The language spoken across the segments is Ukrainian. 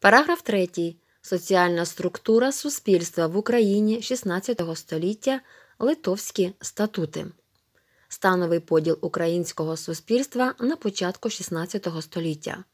Параграф 3. Соціальна структура суспільства в Україні 16 століття Литовські статути. Становий поділ українського суспільства на початку XVI століття.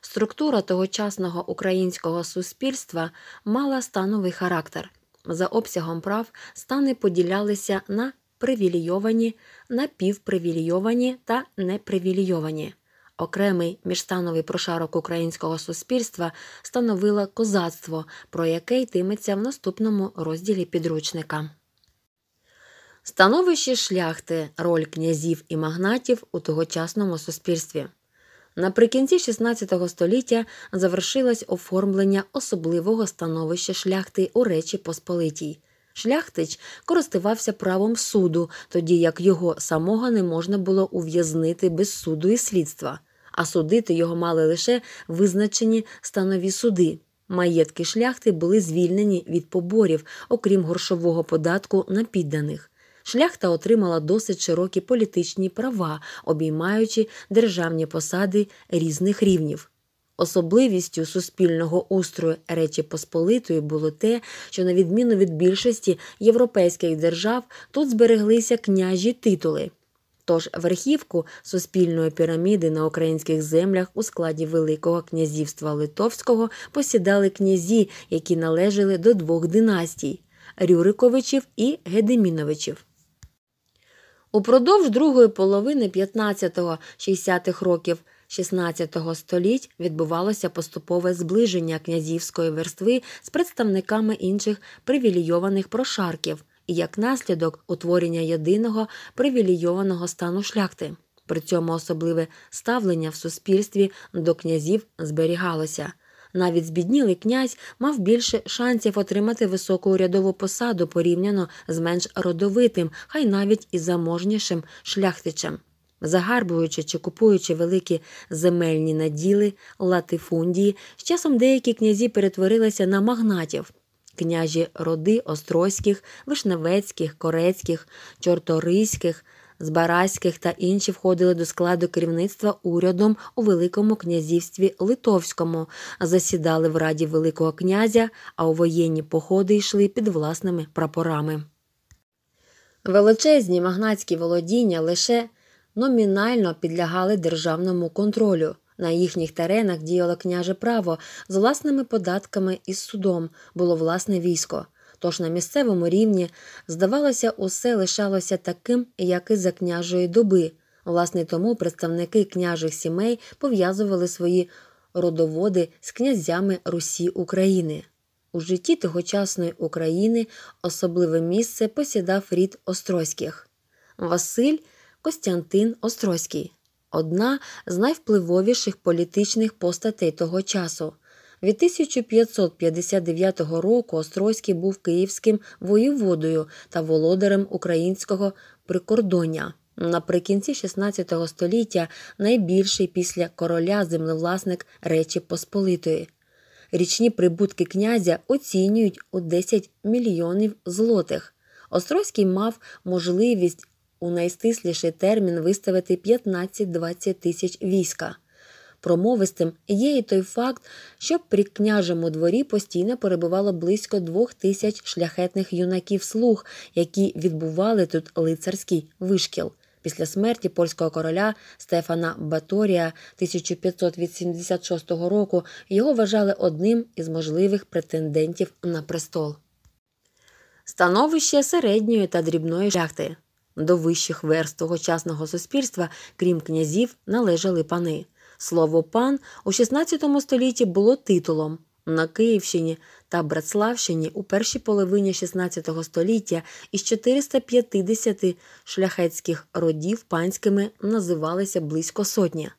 Структура тогочасного українського суспільства мала становий характер. За обсягом прав стани поділялися на привілейовані, напівпривілейовані та непривілейовані. Окремий міжстановий прошарок українського суспільства становила козацтво, про яке йтиметься в наступному розділі підручника. Становище шляхти роль князів і магнатів у тогочасному суспільстві. Наприкінці XVI століття завершилось оформлення особливого становища шляхти у Речі Посполитій. Шляхтич користувався правом суду, тоді як його самого не можна було ув'язнити без суду і слідства а судити його мали лише визначені станові суди. Маєтки шляхти були звільнені від поборів, окрім горшового податку на підданих. Шляхта отримала досить широкі політичні права, обіймаючи державні посади різних рівнів. Особливістю суспільного устрою Речі Посполитої було те, що, на відміну від більшості європейських держав, тут збереглися княжі титули. Тож верхівку суспільної піраміди на українських землях у складі Великого князівства Литовського посідали князі, які належали до двох династій Рюриковичів і Гедеміновичів. Упродовж другої половини 15-60-х років. XVI століть відбувалося поступове зближення князівської верстви з представниками інших привілейованих прошарків і як наслідок утворення єдиного привілейованого стану шляхти. При цьому особливе ставлення в суспільстві до князів зберігалося. Навіть збіднілий князь мав більше шансів отримати високу урядову посаду порівняно з менш родовитим, хай навіть і заможнішим шляхтичем. Загарбуючи чи купуючи великі земельні наділи, латифундії, з часом деякі князі перетворилися на магнатів княжі роди острозьких, вишневецьких, корецьких, чорториських, збараських та інші входили до складу керівництва урядом у Великому князівстві Литовському, засідали в раді Великого князя, а у воєнні походи йшли під власними прапорами. Величезні магнатські володіння лише номінально підлягали державному контролю. На їхніх теренах діяло княже право з власними податками і судом було власне військо. Тож на місцевому рівні, здавалося, усе лишалося таким, як і за княжої доби. Власне, тому представники княжих сімей пов'язували свої родоводи з князями Русі України. У житті тогочасної України особливе місце посідав рід Острозьких Василь Костянтин Острозький одна з найвпливовіших політичних постатей того часу. Від 1559 року Острозький був київським воєводою та володарем українського прикордоння. Наприкінці XVI століття найбільший після короля землевласник Речі Посполитої. Річні прибутки князя оцінюють у 10 мільйонів злотих. Острозький мав можливість у найстисліший термін виставити 15-20 тисяч війська. Промовистим є і той факт, що при княжому дворі постійно перебувало близько двох тисяч шляхетних юнаків слуг, які відбували тут лицарський вишкіл. Після смерті польського короля Стефана Баторія 1586 року його вважали одним із можливих претендентів на престол. Становище середньої та дрібної шляхти. До вищих верст тогочасного суспільства, крім князів, належали пани. Слово пан у XVI столітті було титулом. На Київщині та Братславщині у першій половині XVI століття із 450 шляхетських родів панськими називалися близько сотні.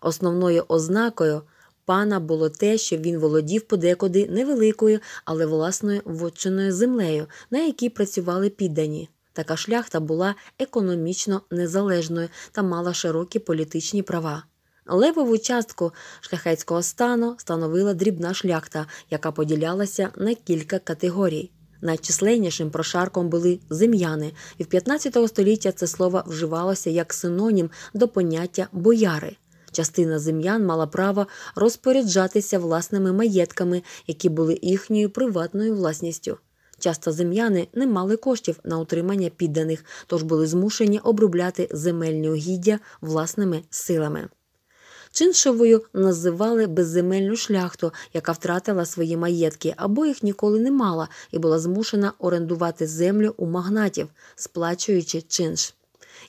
Основною ознакою пана було те, що він володів подекуди невеликою, але власною вотчиною землею, на якій працювали піддані. Така шляхта була економічно незалежною та мала широкі політичні права. Левову частку шляхетського стану становила дрібна шляхта, яка поділялася на кілька категорій. Найчисленнішим прошарком були зем'яни, і в 15 століття це слово вживалося як синонім до поняття бояри. Частина зем'ян мала право розпоряджатися власними маєтками, які були їхньою приватною власністю. Часто зем'яни не мали коштів на утримання підданих, тож були змушені обробляти земельні угіддя власними силами. Чиншевою називали безземельну шляхту, яка втратила свої маєтки або їх ніколи не мала, і була змушена орендувати землю у магнатів, сплачуючи чинш.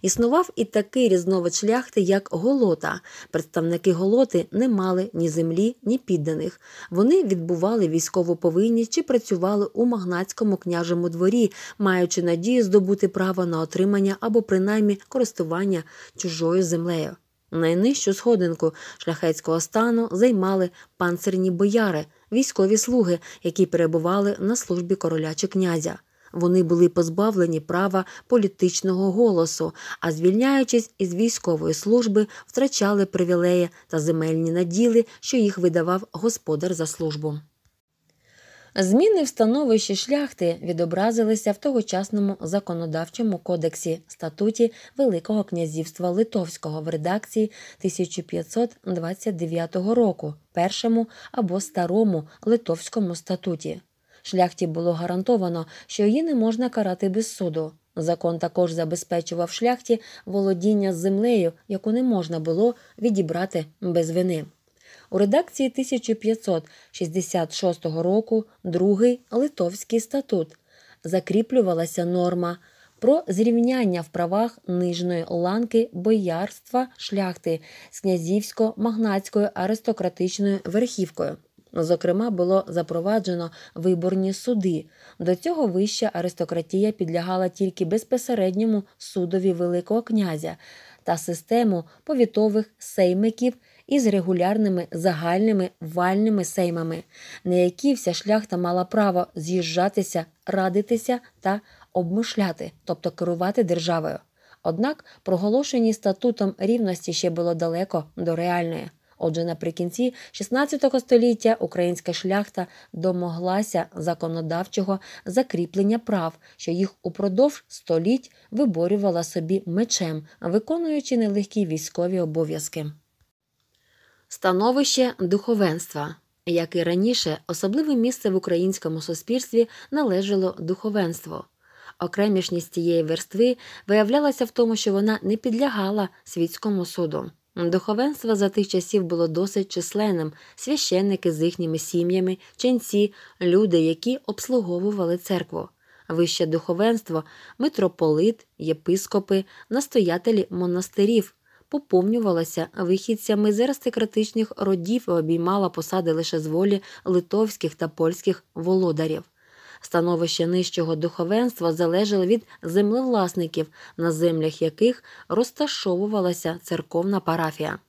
Існував і такий різновид шляхти, як голота. Представники голоти не мали ні землі, ні підданих. Вони відбували військову повинність чи працювали у магнатському княжому дворі, маючи надію здобути право на отримання або принаймні користування чужою землею. Найнижчу сходинку шляхетського стану займали панцирні бояри, військові слуги, які перебували на службі короля чи князя вони були позбавлені права політичного голосу, а звільняючись із військової служби, втрачали привілеї та земельні наділи, що їх видавав господар за службу. Зміни в становищі шляхти відобразилися в тогочасному законодавчому кодексі статуті Великого князівства Литовського в редакції 1529 року, першому або старому Литовському статуті. Шляхті було гарантовано, що її не можна карати без суду. Закон також забезпечував шляхті володіння землею, яку не можна було відібрати без вини. У редакції 1566 року другий Литовський статут закріплювалася норма про зрівняння в правах нижної ланки боярства шляхти з князівсько-магнатською аристократичною верхівкою. Зокрема, було запроваджено виборні суди. До цього вища аристократія підлягала тільки безпосередньому судові Великого князя та систему повітових сеймиків із регулярними загальними вальними сеймами, на які вся шляхта мала право з'їжджатися, радитися та обмишляти, тобто керувати державою. Однак проголошені статутом рівності ще було далеко до реальної. Отже, наприкінці 16 століття українська шляхта домоглася законодавчого закріплення прав, що їх упродовж століть виборювала собі мечем, виконуючи нелегкі військові обов'язки. Становище духовенства. Як і раніше, особливе місце в українському суспільстві належало духовенство. Окремішність цієї верстви виявлялася в тому, що вона не підлягала світському суду. Духовенство за тих часів було досить численним священники з їхніми сім'ями, ченці, люди, які обслуговували церкву, вище духовенство, митрополит, єпископи, настоятелі монастирів. поповнювалося вихідцями з аристократичних родів і обіймала посади лише з волі литовських та польських володарів. Становище нижчого духовенства залежало від землевласників, на землях яких розташовувалася церковна парафія.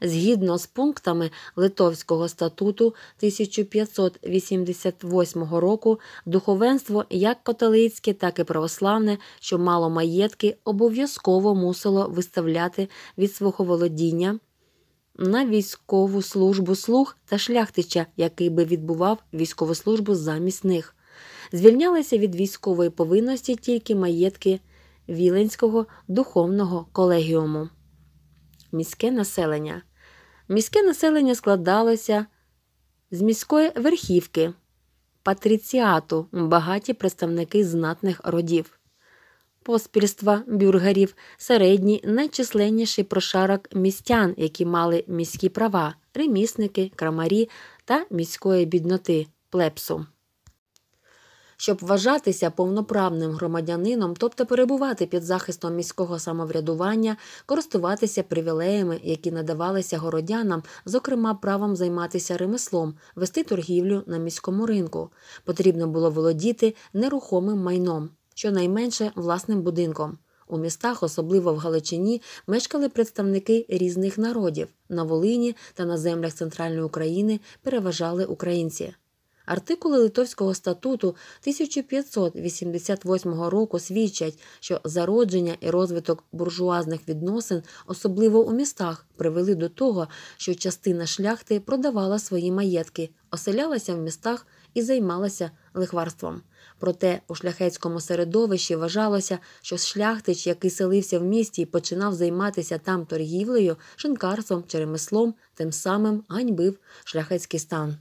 Згідно з пунктами Литовського статуту 1588 року, духовенство, як католицьке, так і православне, що мало маєтки, обов'язково мусило виставляти від свого володіння на військову службу слуг та шляхтича, який би відбував військову службу замість них звільнялися від військової повинності тільки маєтки Віленського духовного колегіуму. Міське населення. Міське населення складалося з міської верхівки, патриціату, багаті представники знатних родів. Поспільства бюргерів середній найчисленніший прошарок містян, які мали міські права, ремісники, крамарі та міської бідноти плепсу щоб вважатися повноправним громадянином, тобто перебувати під захистом міського самоврядування, користуватися привілеями, які надавалися городянам, зокрема правом займатися ремеслом, вести торгівлю на міському ринку. Потрібно було володіти нерухомим майном, щонайменше власним будинком. У містах, особливо в Галичині, мешкали представники різних народів. На Волині та на землях центральної України переважали українці. Артикули Литовського статуту 1588 року свідчать, що зародження і розвиток буржуазних відносин, особливо у містах, привели до того, що частина шляхти продавала свої маєтки, оселялася в містах і займалася лихварством. Проте у шляхетському середовищі вважалося, що шляхтич, який селився в місті і починав займатися там торгівлею, шинкарством чи ремеслом, тим самим ганьбив шляхетський стан.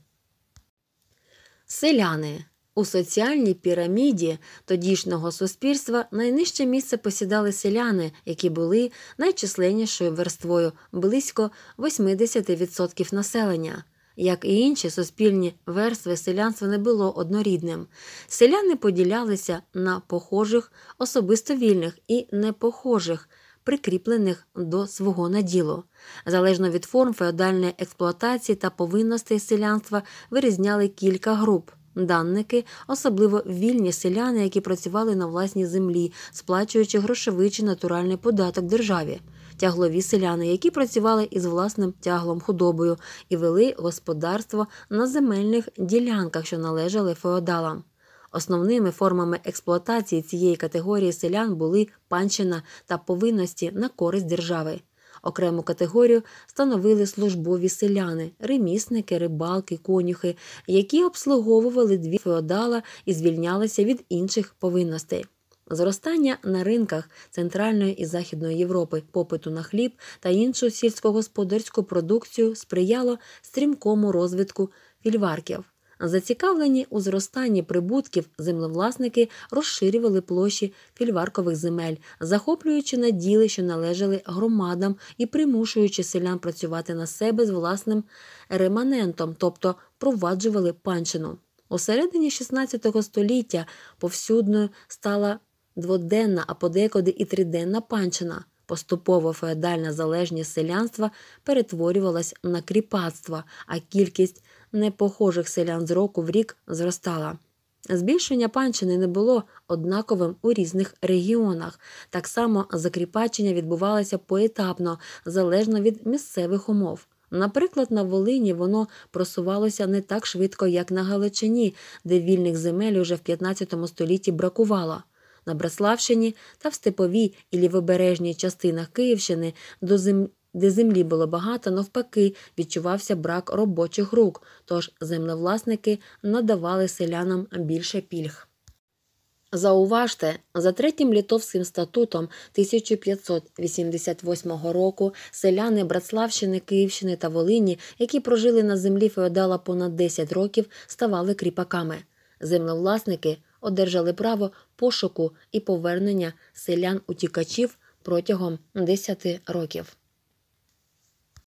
Селяни у соціальній піраміді тодішнього суспільства найнижче місце посідали селяни, які були найчисленнішою верствою близько 80% населення. Як і інші суспільні верстви, селянство не було однорідним. Селяни поділялися на похожих, особисто вільних і непохожих – прикріплених до свого наділу. Залежно від форм феодальної експлуатації та повинностей селянства вирізняли кілька груп. Данники, особливо вільні селяни, які працювали на власній землі, сплачуючи грошовий чи натуральний податок державі, тяглові селяни, які працювали із власним тяглом худобою і вели господарство на земельних ділянках, що належали феодалам. Основними формами експлуатації цієї категорії селян були панщина та повинності на користь держави. Окрему категорію становили службові селяни, ремісники, рибалки, конюхи, які обслуговували дві феодала і звільнялися від інших повинностей. Зростання на ринках Центральної і Західної Європи, попиту на хліб та іншу сільськогосподарську продукцію сприяло стрімкому розвитку фільварків. Зацікавлені у зростанні прибутків землевласники розширювали площі фільваркових земель, захоплюючи наділи, що належали громадам, і примушуючи селян працювати на себе з власним реманентом, тобто проваджували панщину. У середині XVI століття повсюдною стала дводенна, а подекуди і триденна панщина. Поступово феодальна залежність селянства перетворювалась на кріпацтво, а кількість непохожих селян з року в рік зростала. Збільшення панщини не було однаковим у різних регіонах. Так само закріпачення відбувалося поетапно, залежно від місцевих умов. Наприклад, на Волині воно просувалося не так швидко, як на Галичині, де вільних земель уже в 15 столітті бракувало. На Браславщині та в степовій і лівобережній частинах Київщини до землі де землі було багато, навпаки, відчувався брак робочих рук, тож землевласники надавали селянам більше пільг. Зауважте, за третім літовським статутом 1588 року селяни Братславщини, Київщини та Волині, які прожили на землі феодала понад 10 років, ставали кріпаками. Землевласники одержали право пошуку і повернення селян утікачів протягом 10 років.